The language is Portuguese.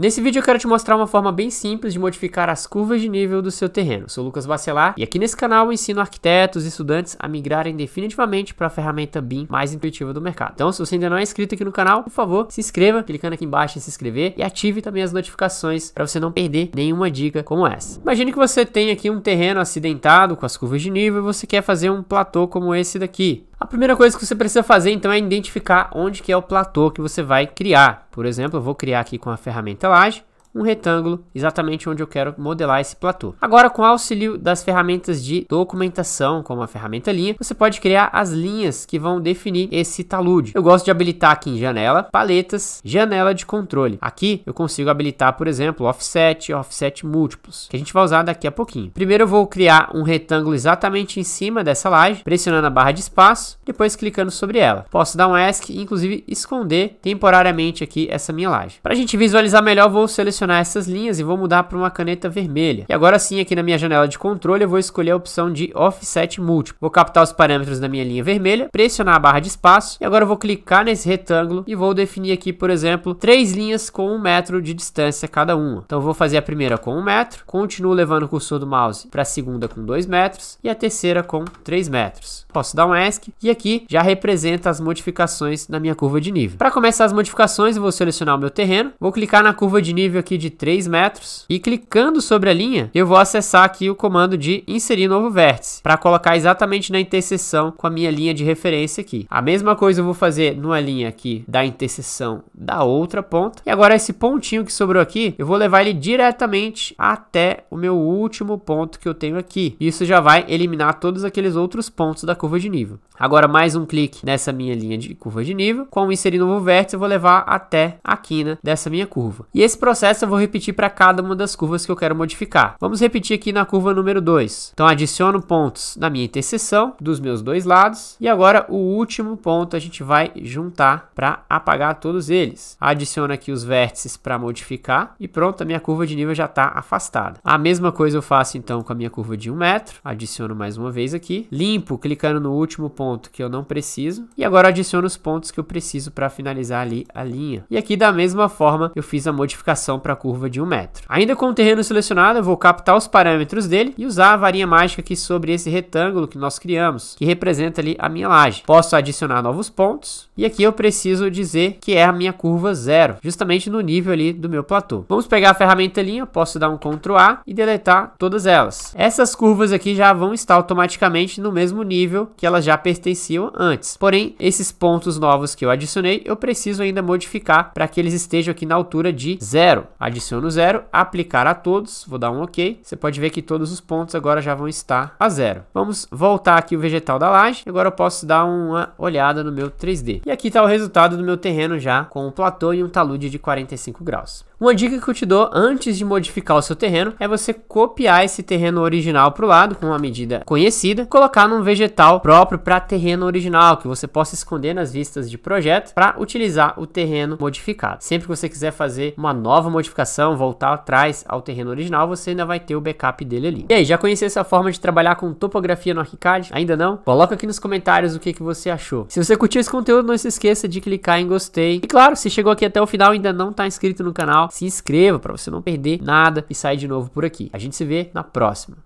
Nesse vídeo eu quero te mostrar uma forma bem simples de modificar as curvas de nível do seu terreno. Eu sou Lucas Bacelar e aqui nesse canal eu ensino arquitetos e estudantes a migrarem definitivamente para a ferramenta BIM mais intuitiva do mercado. Então, se você ainda não é inscrito aqui no canal, por favor, se inscreva clicando aqui embaixo em se inscrever e ative também as notificações para você não perder nenhuma dica como essa. Imagine que você tem aqui um terreno acidentado com as curvas de nível e você quer fazer um platô como esse daqui. A primeira coisa que você precisa fazer então é identificar onde que é o platô que você vai criar. Por exemplo, eu vou criar aqui com a ferramenta Laje um retângulo exatamente onde eu quero modelar esse platô. Agora, com o auxílio das ferramentas de documentação, como a ferramenta linha, você pode criar as linhas que vão definir esse talude. Eu gosto de habilitar aqui em janela, paletas, janela de controle. Aqui eu consigo habilitar, por exemplo, offset, offset múltiplos, que a gente vai usar daqui a pouquinho. Primeiro eu vou criar um retângulo exatamente em cima dessa laje, pressionando a barra de espaço, depois clicando sobre ela. Posso dar um ESC e inclusive esconder temporariamente aqui essa minha laje. Para a gente visualizar melhor, vou selecionar selecionar essas linhas e vou mudar para uma caneta vermelha. E agora sim, aqui na minha janela de controle, eu vou escolher a opção de Offset Múltiplo. Vou captar os parâmetros da minha linha vermelha, pressionar a barra de espaço e agora eu vou clicar nesse retângulo e vou definir aqui, por exemplo, três linhas com um metro de distância cada uma. Então vou fazer a primeira com um metro, continuo levando o cursor do mouse para a segunda com dois metros e a terceira com três metros. Posso dar um ESC e aqui já representa as modificações na minha curva de nível. Para começar as modificações, eu vou selecionar o meu terreno, vou clicar na curva de nível aqui aqui de 3 metros e clicando sobre a linha, eu vou acessar aqui o comando de inserir novo vértice para colocar exatamente na interseção com a minha linha de referência aqui. A mesma coisa eu vou fazer numa linha aqui da interseção da outra ponta. E agora esse pontinho que sobrou aqui, eu vou levar ele diretamente até o meu último ponto que eu tenho aqui. Isso já vai eliminar todos aqueles outros pontos da curva de nível. Agora mais um clique nessa minha linha de curva de nível. Com inserir novo vértice, eu vou levar até a quina dessa minha curva. E esse processo essa eu vou repetir para cada uma das curvas que eu quero modificar. Vamos repetir aqui na curva número 2. Então, adiciono pontos na minha interseção dos meus dois lados. E agora, o último ponto a gente vai juntar para apagar todos eles. Adiciono aqui os vértices para modificar. E pronto, a minha curva de nível já está afastada. A mesma coisa eu faço, então, com a minha curva de 1 um metro. Adiciono mais uma vez aqui. Limpo, clicando no último ponto que eu não preciso. E agora, adiciono os pontos que eu preciso para finalizar ali a linha. E aqui, da mesma forma, eu fiz a modificação para para a curva de 1 um metro. Ainda com o terreno selecionado, eu vou captar os parâmetros dele e usar a varinha mágica aqui sobre esse retângulo que nós criamos, que representa ali a minha laje. Posso adicionar novos pontos e aqui eu preciso dizer que é a minha curva zero, justamente no nível ali do meu platô. Vamos pegar a ferramenta linha, posso dar um Ctrl A e deletar todas elas. Essas curvas aqui já vão estar automaticamente no mesmo nível que elas já pertenciam antes. Porém, esses pontos novos que eu adicionei, eu preciso ainda modificar para que eles estejam aqui na altura de zero adiciono zero, aplicar a todos, vou dar um OK. Você pode ver que todos os pontos agora já vão estar a zero. Vamos voltar aqui o vegetal da laje. Agora eu posso dar uma olhada no meu 3D. E aqui está o resultado do meu terreno já com um platô e um talude de 45 graus. Uma dica que eu te dou antes de modificar o seu terreno é você copiar esse terreno original para o lado com uma medida conhecida, colocar num vegetal próprio para terreno original que você possa esconder nas vistas de projeto para utilizar o terreno modificado. Sempre que você quiser fazer uma nova modificação modificação, voltar atrás ao terreno original, você ainda vai ter o backup dele ali. E aí, já conheceu essa forma de trabalhar com topografia no ArchiCAD? Ainda não? Coloca aqui nos comentários o que, que você achou. Se você curtiu esse conteúdo, não se esqueça de clicar em gostei. E claro, se chegou aqui até o final e ainda não está inscrito no canal, se inscreva para você não perder nada e sair de novo por aqui. A gente se vê na próxima.